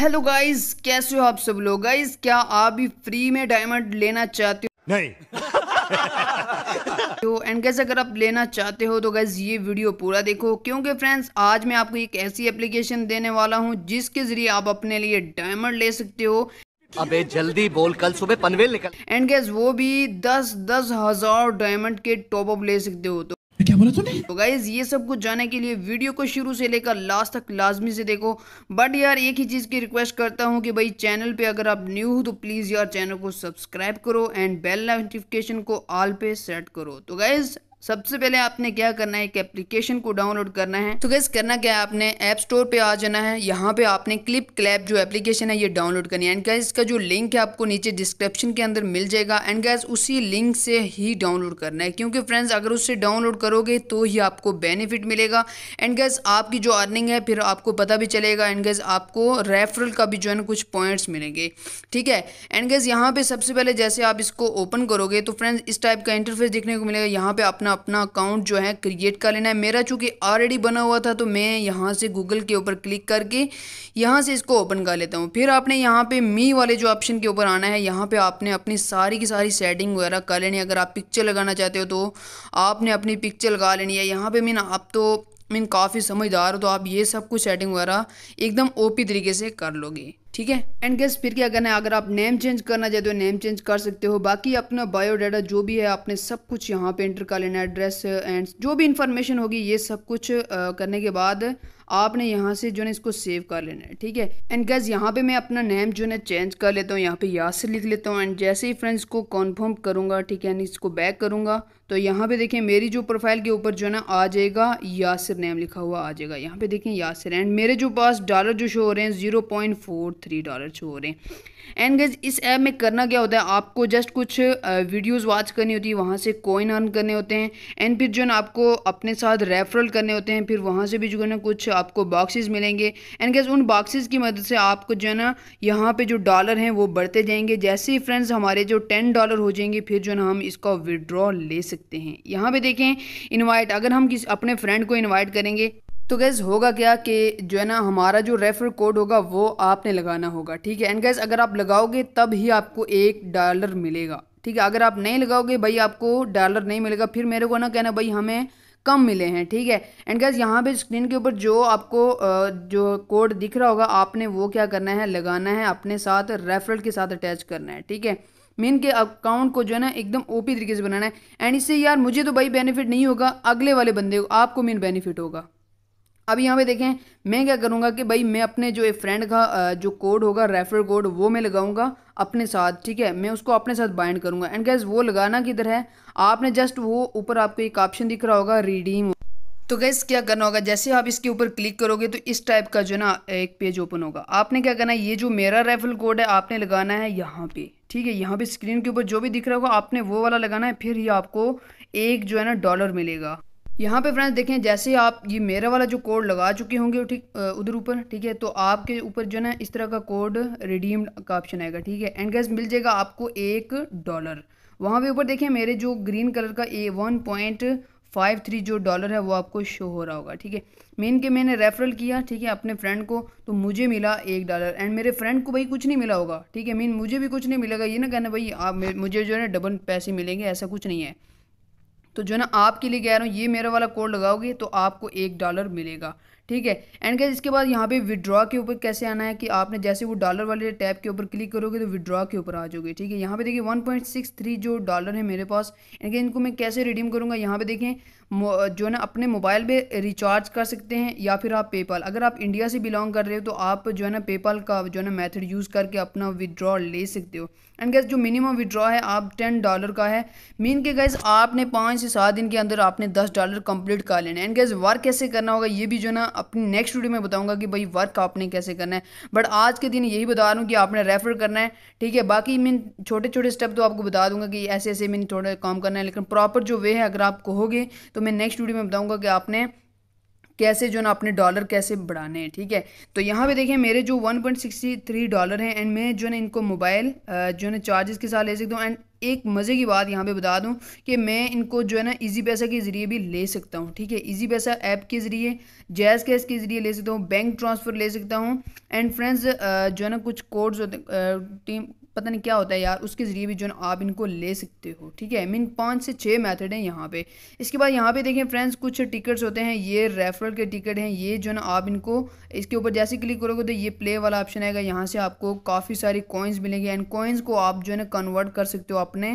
hello guys कैसे हो आप सब लोग गाइस क्या आप भी फ्री में डायमंड लेना चाहते हो नहीं तो एंड कैसे अगर आप लेना चाहते हो तो गैस ये वीडियो पूरा देखो क्योंकि फ्रेंड्स आज मैं आपको एक ऐसी एप्लीकेशन देने वाला हूँ जिसके जरिए आप अपने लिए डायमंड ले सकते हो अबे जल्दी बोल कल सुबह पनवेल निकल एंड गैस वो भी दस दस हजार डायमंड के टॉप अप ले सकते हो तो क्या बोला तूने तो गाइज ये सब कुछ जानने के लिए वीडियो को शुरू से लेकर लास्ट तक लाजमी से देखो बट यार एक ही चीज़ की रिक्वेस्ट करता हूँ कि भाई चैनल पे अगर आप न्यू हो तो प्लीज़ यार चैनल को सब्सक्राइब करो एंड बेल नोटिफिकेशन को ऑल पे सेट करो तो गाइज सबसे पहले आपने क्या करना है एक एप्लीकेशन को डाउनलोड करना है तो गैस करना क्या है आपने ऐप स्टोर पे आ जाना है यहाँ पे आपने क्लिप क्लैप जो एप्लीकेशन है ये डाउनलोड करनी है एंड गैस इसका जो लिंक है आपको नीचे डिस्क्रिप्शन के अंदर मिल जाएगा एंड गैस उसी लिंक से ही डाउनलोड करना है क्योंकि फ्रेंड्स अगर उससे डाउनलोड करोगे तो ही आपको बेनिफिट मिलेगा एंड गैस आपकी जो अर्निंग है फिर आपको पता भी चलेगा एंड गैस आपको रेफरल का भी जो है कुछ पॉइंट्स मिलेंगे ठीक है एंड गैस यहाँ पे सबसे पहले जैसे आप इसको ओपन करोगे तो फ्रेंड्स इस टाइप का इंटरफेस देखने को मिलेगा यहाँ पे अपना अपना अपना अकाउंट जो है क्रिएट कर लेना है मेरा चूँकि ऑलरेडी बना हुआ था तो मैं यहाँ से गूगल के ऊपर क्लिक करके यहाँ से इसको ओपन कर लेता हूँ फिर आपने यहाँ पे मी वाले जो ऑप्शन के ऊपर आना है यहाँ पे आपने अपनी सारी की सारी सेटिंग वगैरह कर लेनी है अगर आप पिक्चर लगाना चाहते हो तो आपने अपनी पिक्चर लगा लेनी है यहाँ पे ना आप तो मीन काफ़ी समझदार हो तो आप ये सब कुछ सेटिंग वगैरह एकदम ओपी तरीके से कर लोगे ठीक है एंड गेस फिर क्या करना है अगर आप नेम चेंज करना चाहते हो नेम चेंज कर सकते हो बाकी अपना बायोडाटा जो भी है आपने सब कुछ यहाँ पे एंटर कर लेना एड्रेस एंड जो भी इंफॉर्मेशन होगी ये सब कुछ आ, करने के बाद आपने यहाँ से जो है इसको सेव कर लेना है ठीक है एंड गैस यहाँ पे मैं अपना नेम जो है चेंज कर लेता हूँ यहाँ पे यासर लिख लेता हूँ एंड जैसे ही फ्रेंड्स को कन्फर्म करूँगा ठीक है इसको बैक करूँगा तो यहाँ पे देखें मेरी जो प्रोफाइल के ऊपर जो है ना आ जाएगा यासिर नेम लिखा हुआ आ जाएगा यहाँ पे देखें यासिर एंड मेरे जो पास डॉलर जो शो हो रहे हैं zero point four three dollar show हो रहे हैं एंड गज इस ऐप में करना क्या होता है आपको जस्ट कुछ वीडियोस वॉच करनी होती है वहाँ से कॉइन अर्न करने होते हैं एंड फिर जो है ना आपको अपने साथ रेफरल करने होते हैं फिर वहाँ से भी जो है ना कुछ आपको बॉक्सेस मिलेंगे एंड गैस उन बॉक्सेस की मदद से आपको जो है ना यहाँ पे जो डॉलर हैं वो बढ़ते जाएंगे जैसे ही फ्रेंड्स हमारे जो टेन डॉलर हो जाएंगे फिर जो है ना हम इसका विड्रॉ ले सकते हैं यहाँ पे देखें इन्वाइट अगर हम किसी अपने फ्रेंड को इन्वाइट करेंगे तो गैस होगा क्या कि जो है ना हमारा जो रेफर कोड होगा वो आपने लगाना होगा ठीक है एंड गैस अगर आप लगाओगे तब ही आपको एक डॉलर मिलेगा ठीक है अगर आप नहीं लगाओगे भाई आपको डॉलर नहीं मिलेगा फिर मेरे को ना कहना भाई हमें कम मिले हैं ठीक है एंड गैस यहाँ पे स्क्रीन के ऊपर जो आपको जो कोड दिख रहा होगा आपने वो क्या करना है लगाना है अपने साथ रेफरल के साथ अटैच करना है ठीक है मेन के अकाउंट को जो है ना एकदम ओपी तरीके से बनाना है एंड इससे यार मुझे तो भाई बेनिफिट नहीं होगा अगले वाले बंदे को आपको मेन बेनिफिट होगा अब यहाँ पे देखें मैं क्या करूँगा कि भाई मैं अपने जो एक फ्रेंड का जो कोड होगा रेफर कोड वो मैं लगाऊंगा अपने साथ ठीक है मैं उसको अपने साथ बाइंड करूंगा एंड गैस वो लगाना किधर है आपने जस्ट वो ऊपर आपको एक ऑप्शन दिख रहा होगा रिडीम तो गैस क्या करना होगा जैसे आप इसके ऊपर क्लिक करोगे तो इस टाइप का जो ना एक पेज ओपन होगा आपने क्या करना है ये जो मेरा रेफरल कोड है आपने लगाना है यहाँ पे ठीक है यहाँ पे स्क्रीन के ऊपर जो भी दिख रहा होगा आपने वो वाला लगाना है फिर ये आपको एक जो है ना डॉलर मिलेगा यहाँ पे फ्रेंड्स देखें जैसे आप ये मेरा वाला जो कोड लगा चुके होंगे ठीक उधर ऊपर ठीक है तो आपके ऊपर जो है ना इस तरह का कोड रिडीम का ऑप्शन आएगा ठीक है एंड गैस मिल जाएगा आपको एक डॉलर वहाँ भी ऊपर देखिए मेरे जो ग्रीन कलर का a one point five three जो डॉलर है वो आपको शो हो रहा होगा ठीक है मेन के मैंने रेफरल किया ठीक है अपने फ्रेंड को तो मुझे मिला एक डॉलर एंड मेरे फ्रेंड को भाई कुछ नहीं मिला होगा ठीक है मीन मुझे भी कुछ नहीं मिलेगा ये ना कहना भाई आप मुझे जो है ना डबल पैसे मिलेंगे ऐसा कुछ नहीं है तो जो है ना आपके लिए कह रहा हूँ ये मेरा वाला कोड लगाओगे तो आपको एक डॉलर मिलेगा ठीक है एंड गैस इसके बाद यहाँ पे विड्रॉ के ऊपर कैसे आना है कि आपने जैसे वो डॉलर वाले टैब के ऊपर क्लिक करोगे तो विड्रॉ के ऊपर आ जाओगे ठीक है यहाँ पे देखिए 1.63 जो डॉलर है मेरे पास एंड इनको मैं कैसे रिडीम करूँगा यहाँ पे देखें जो है ना अपने मोबाइल पे रिचार्ज कर सकते हैं या फिर आप पेपाल अगर आप इंडिया से बिलोंग कर रहे हो तो आप जो है ना पेपाल का जो है ना मैथड यूज़ करके अपना विदड्रॉ ले सकते हो एंड गैस जो मिनिमम विड्रॉ है आप टेन डॉलर का है मीन के गैस आपने पाँच से सात दिन के अंदर आपने दस डॉलर कंप्लीट कर लेना एंड गैस वर्क कैसे करना होगा ये भी जो है ना अपनी नेक्स्ट वीडियो में बताऊंगा कि भाई वर्क आपने कैसे करना है बट आज के दिन यही बता रहा हूँ कि आपने रेफ़र करना है ठीक है बाकी मीन छोटे छोटे स्टेप तो आपको बता दूंगा कि ऐसे ऐसे मीन थोड़ा काम करना है लेकिन प्रॉपर जो वे है अगर आप कहोगे तो मैं नेक्स्ट वीडियो में बताऊँगा कि आपने कैसे जो ना अपने डॉलर कैसे बढ़ाने हैं ठीक है तो यहाँ पे देखें मेरे जो 1.63 डॉलर हैं एंड मैं जो ना इनको मोबाइल जो ना चार्जेस के साथ ले सकता हूँ एंड एक मज़े की बात यहाँ पे बता दूँ कि मैं इनको जो है ना इजी पैसा के ज़रिए भी ले सकता हूँ ठीक है इजी पैसा ऐप के ज़रिए जैज़ कैश के ज़रिए ले सकता हूँ बैंक ट्रांसफ़र ले सकता हूँ एंड फ्रेंड्स जो है ना कुछ कोड्स होते टीम पता नहीं क्या होता है यार उसके ज़रिए भी जो है आप इनको ले सकते हो ठीक है मीन पाँच से छः मैथड हैं यहाँ पे इसके बाद यहाँ पे देखें फ्रेंड्स कुछ टिकट्स होते हैं ये रेफरल के टिकट हैं ये जो है ना आप इनको इसके ऊपर जैसे क्लिक करोगे तो ये प्ले वाला ऑप्शन आएगा यहाँ से आपको काफ़ी सारी कॉइन्स मिलेंगे एंड कॉइन्स को आप जो है ना कन्वर्ट कर सकते हो अपने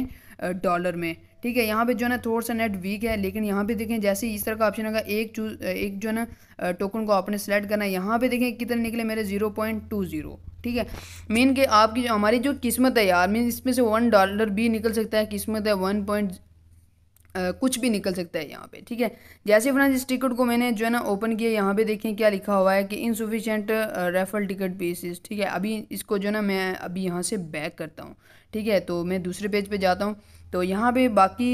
डॉलर में ठीक है यहाँ पे जो है ना थोड़ा सा नेट वीक है लेकिन यहाँ पे देखें जैसे इस तरह का ऑप्शन होगा एक चूज एक जो है ना टोकन को आपने सेलेक्ट करना है यहाँ पे देखें कितने निकले मेरे जीरो पॉइंट टू जीरो ठीक है मीन कि आपकी जो हमारी जो किस्मत है यार मीन इसमें से वन डॉलर भी निकल सकता है किस्मत है वन पॉइंट कुछ भी निकल सकता है यहाँ पे ठीक है जैसे फ्रेंड्स इस टिकट को मैंने जो है ना ओपन किया यहाँ पे देखें क्या लिखा हुआ है कि इनसफिशेंट रेफरल टिकट पीसेस ठीक है अभी इसको जो है ना मैं अभी यहाँ से बैक करता हूँ ठीक है तो मैं दूसरे पेज पे जाता हूँ तो यहाँ पे बाकी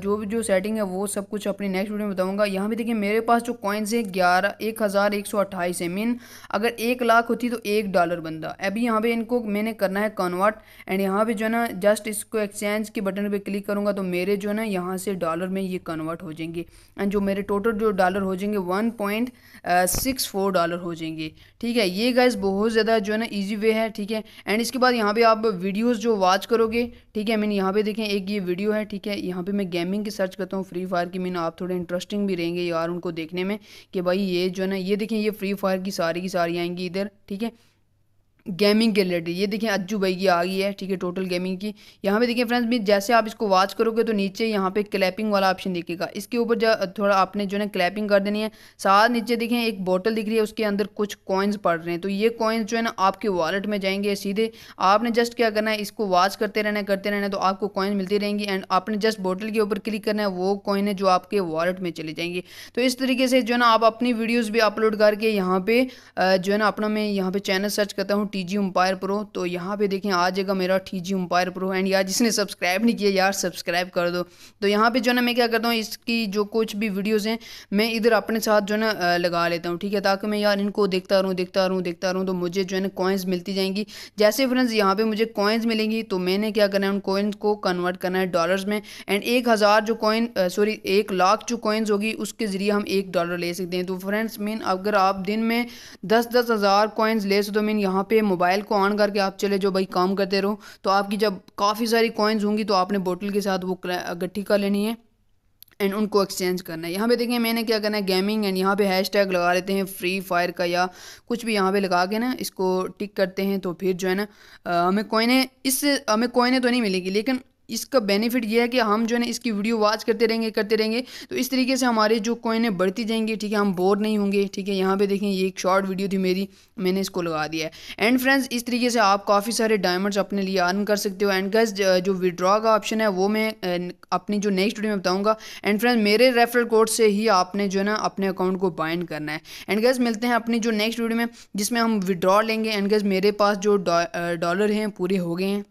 जो जो सेटिंग है वो सब कुछ अपनी नेक्स्ट वीडियो में बताऊंगा यहाँ पे देखिए मेरे पास जो कॉइन्स हैं ग्यारह एक हज़ार एक सौ अट्ठाईस है मीन अगर एक लाख होती तो एक डॉलर बनता अभी यहाँ पे इनको मैंने करना है कन्वर्ट एंड यहाँ पे जो है ना जस्ट इसको एक्सचेंज के बटन पर क्लिक करूँगा तो मेरे जो है ना यहाँ से डॉलर में ये कन्वर्ट हो जाएंगे एंड जो मेरे टोटल जो डॉलर हो जाएंगे one point six four dollar हो जाएंगे ठीक है ये गाइज बहुत ज़्यादा जो है ना ईजी वे है ठीक है एंड इसके बाद यहाँ पर आप वीडियोज़ जो वाच सर्च करोगे ठीक है मीन यहाँ पे देखें एक ये वीडियो है ठीक है यहाँ पे मैं गेमिंग की सर्च करता हूँ फ्री फायर की मीन आप थोड़े इंटरेस्टिंग भी रहेंगे यार उनको देखने में कि भाई ये जो है ना ये देखें ये फ्री फायर की सारी की सारी आएंगी इधर ठीक है गेमिंग के रिलेटेड ये देखें अज्जू भाई की आ गई है ठीक है टोटल गेमिंग की यहाँ पे देखिए फ्रेंड्स भी जैसे आप इसको वॉच करोगे तो नीचे यहाँ पे क्लैपिंग वाला ऑप्शन दिखेगा इसके ऊपर थोड़ा आपने जो है क्लैपिंग कर देनी है साथ नीचे देखें एक बोतल दिख रही है उसके अंदर कुछ कॉइन्स पड़ रहे हैं तो ये कॉइन्स जो है ना आपके वॉलेट में जाएंगे सीधे आपने जस्ट क्या करना है इसको वॉच करते रहना करते रहना तो आपको कॉइन मिलती रहेंगी एंड आपने जस्ट बोटल के ऊपर क्लिक करना है वो कॉइन है जो आपके वॉलेट में चले जाएंगे तो इस तरीके से जो है ना आप अपनी वीडियोज़ भी अपलोड करके यहाँ पे जो है ना अपना मैं यहाँ पे चैनल सर्च करता हूँ टी जी उम्पायर प्रो तो यहाँ पे देखें आ जाएगा मेरा T G umpire pro and यार जिसने सब्सक्राइब नहीं किया यार सब्सक्राइब कर दो तो यहाँ पे जो ना मैं क्या करता हूँ इसकी जो कुछ भी वीडियोज़ हैं मैं इधर अपने साथ जो ना लगा लेता हूँ ठीक है ताकि मैं यार इनको देखता रहूँ देखता रहूँ देखता रहूँ तो मुझे जो है ना कॉइन्स मिलती जाएंगी जैसे फ्रेंड्स यहाँ पर मुझे कॉइन्स मिलेंगी तो मैंने क्या करना है उन कॉइन्स को कन्वर्ट करना है डॉलर्स में एंड एक हज़ार जो कॉइन सॉरी एक लाख जो कॉइन्स होगी उसके ज़रिए हम एक डॉलर ले सकते हैं तो फ्रेंड्स मीन अगर आप दिन में दस दस हज़ार कॉइन्स ले सो तो मीन यहाँ पे मोबाइल को ऑन करके आप चले जो भाई काम करते रहो तो आपकी जब काफ़ी सारी कॉइन्स होंगी तो आपने बोटल के साथ वो गट्ठी कर लेनी है एंड उनको एक्सचेंज करना है यहाँ पे देखिए मैंने क्या करना है गेमिंग एंड यहाँ पे हैशटैग लगा लेते हैं फ्री फायर का या कुछ भी यहाँ पे लगा के ना इसको टिक करते हैं तो फिर जो है ना हमें कोइने इससे हमें कोइने तो नहीं मिलेगी लेकिन इसका बेनिफिट ये है कि हम जो है ना इसकी वीडियो वॉच करते रहेंगे करते रहेंगे तो इस तरीके से हमारे जो कोइन है बढ़ती जाएंगी ठीक है हम बोर नहीं होंगे ठीक है यहाँ पे देखें ये एक शॉर्ट वीडियो थी मेरी मैंने इसको लगा दिया है एंड फ्रेंड्स इस तरीके से आप काफ़ी सारे डायमंड्स अपने लिए अर्न कर सकते हो एंड गज जो विड्रॉ का ऑप्शन है वो मैं अपनी जो नेक्स्ट वीडियो में बताऊँगा एंड फ्रेंड्स मेरे रेफरल कोड से ही आपने जो है ना अपने अकाउंट को बाइंड करना है एंड गज मिलते हैं अपनी जो नेक्स्ट वीडियो में जिसमें हम विड्रॉ लेंगे एंड गज मेरे पास जो डॉलर हैं पूरे हो गए हैं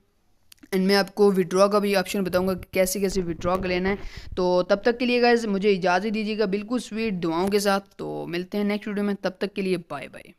एंड मैं आपको विड्रॉ का भी ऑप्शन बताऊंगा कि कैसे कैसे विड्रॉ का लेना है तो तब तक के लिए गाइज मुझे इजाज़त दीजिएगा बिल्कुल स्वीट दुआओं के साथ तो मिलते हैं नेक्स्ट वीडियो में तब तक के लिए बाय बाय